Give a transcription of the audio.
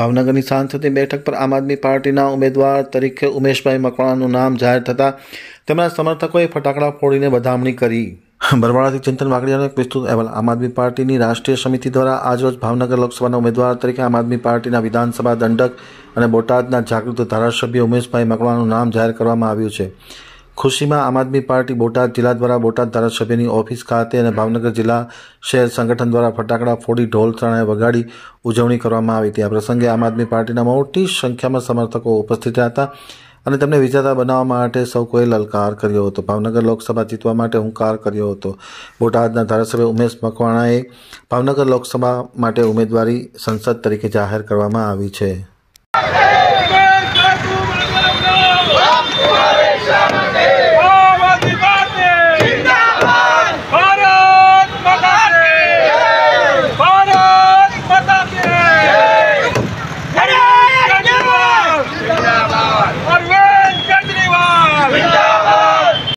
ભાવનગરની સાંસદની બેઠક પર આમ આદમી પાર્ટીના ઉમેદવાર તરીકે ઉમેશભાઈ મકવાણાનું નામ જાહેર થતાં તેમના સમર્થકોએ ફટાકડા ફોડીને વધામણી કરી બરવાળાથી ચિંતન વાઘડિયાનો એક વિસ્તૃત અહેવાલ આમ આદમી પાર્ટીની રાષ્ટ્રીય સમિતિ દ્વારા આજરોજ ભાવનગર લોકસભાના ઉમેદવાર તરીકે આમ આદમી પાર્ટીના વિધાનસભા દંડક અને બોટાદના જાગૃત ધારાસભ્ય ઉમેશભાઈ મકવાણાનું નામ જાહેર કરવામાં આવ્યું છે ખુશીમાં આમ આદમી પાર્ટી બોટાદ જિલ્લા દ્વારા બોટાદ ધારાસભ્યની ઓફિસ ખાતે અને ભાવનગર જિલ્લા શહેર સંગઠન દ્વારા ફટાકડા ફોડી ઢોલ શરણાએ વગાડી ઉજવણી કરવામાં આવી હતી આ પ્રસંગે આમ આદમી પાર્ટીના મોટી સંખ્યામાં સમર્થકો ઉપસ્થિત હતા અને તેમને વિજેતા બનાવવા માટે સૌ કોઈ લલકાર કર્યો હતો ભાવનગર લોકસભા જીતવા માટે હુંકાર કર્યો હતો બોટાદના ધારાસભ્ય ઉમેશ મકવાણાએ ભાવનગર લોકસભા માટે ઉમેદવારી સંસદ તરીકે જાહેર કરવામાં આવી છે